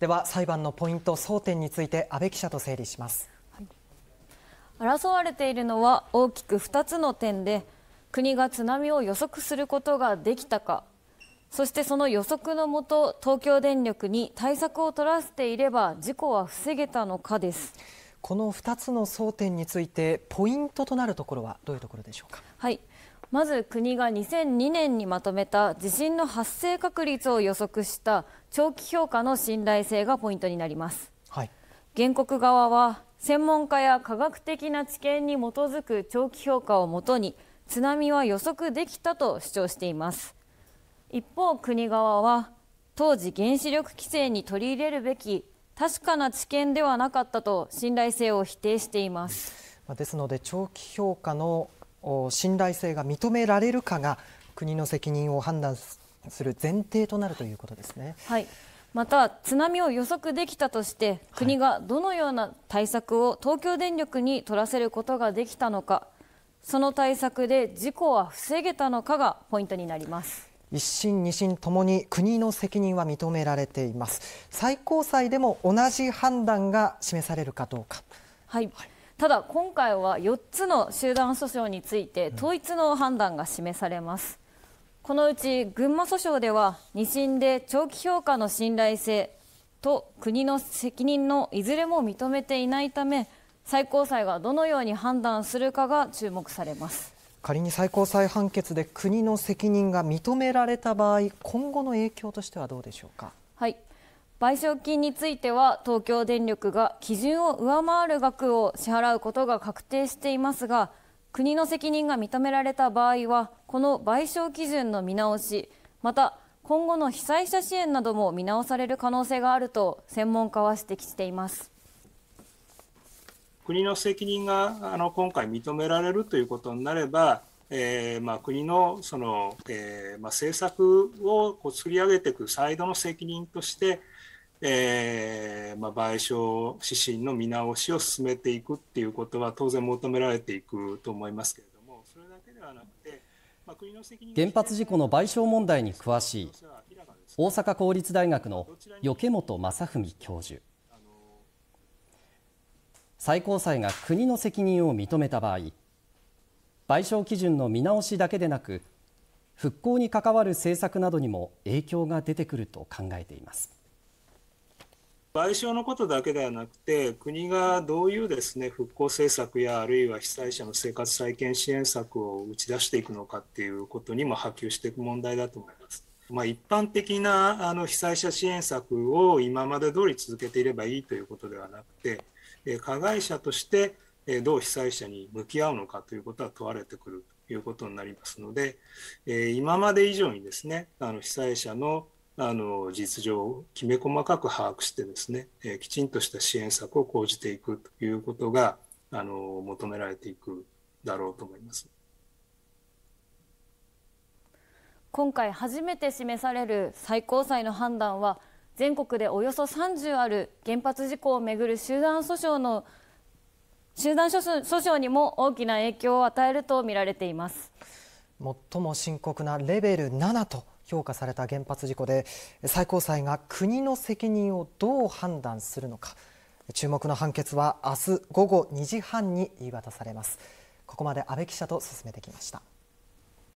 では裁判のポイント争点について安倍記者と整理します、はい、争われているのは大きく2つの点で国が津波を予測することができたかそしてその予測のもと東京電力に対策を取らせていれば事故は防げたのかですこの2つの争点についてポイントとなるところはどういうところでしょうかはいまず国が2002年にまとめた地震の発生確率を予測した長期評価の信頼性がポイントになります、はい、原告側は専門家や科学的な知見に基づく長期評価をもとに津波は予測できたと主張しています一方国側は当時原子力規制に取り入れるべき確かな知見ではなかったと信頼性を否定していますですので長期評価の信頼性が認められるかが国の責任を判断する前提となるということですね。はいまた津波を予測できたとして国がどのような対策を東京電力に取らせることができたのかその対策で事故は防げたのかがポイントになります一審二審ともに国の責任は認められています最高裁でも同じ判断が示されるかどうかはい、はいただ今回は4つの集団訴訟について統一の判断が示されます、このうち群馬訴訟では2審で長期評価の信頼性と国の責任のいずれも認めていないため最高裁がどのように判断するかが注目されます仮に最高裁判決で国の責任が認められた場合今後の影響としてはどうでしょうか。はい賠償金については東京電力が基準を上回る額を支払うことが確定していますが国の責任が認められた場合はこの賠償基準の見直しまた今後の被災者支援なども見直される可能性があると専門家は指摘しています国の責任があの今回認められるということになればえーまあ、国のその、えーまあ、政策をこう作り上げていくイドの責任として、えーまあ、賠償指針の見直しを進めていくっていうことは当然求められていくと思いますけれどもそれだけではなくて、まあ、国の責任原発事故の賠償問題に詳しい大阪公立大学の余本正文教授最高裁が国の責任を認めた場合賠償基準の見直しだけでなく復興に関わる政策などにも影響が出てくると考えています賠償のことだけではなくて国がどういうですね復興政策やあるいは被災者の生活再建支援策を打ち出していくのかっていうことにも波及していく問題だと思います。まあ、一般的なあの被災者支援策を今まで通り続けていればいいということではなくて、加害者としてえどう被災者に向き合うのかということは問われてくるということになりますので、え今まで以上にですねあの被災者のあの実情をきめ細かく把握してですね、えきちんとした支援策を講じていくということがあの求められていくだろうと思います。今回初めて示される最高裁の判断は全国でおよそ30ある原発事故をめぐる集団訴訟の集団訴訟にも大きな影響を与えるとみられています最も深刻なレベル7と評価された原発事故で最高裁が国の責任をどう判断するのか注目の判決は明日午後2時半に言い渡されますここまで安倍記者と進めてきました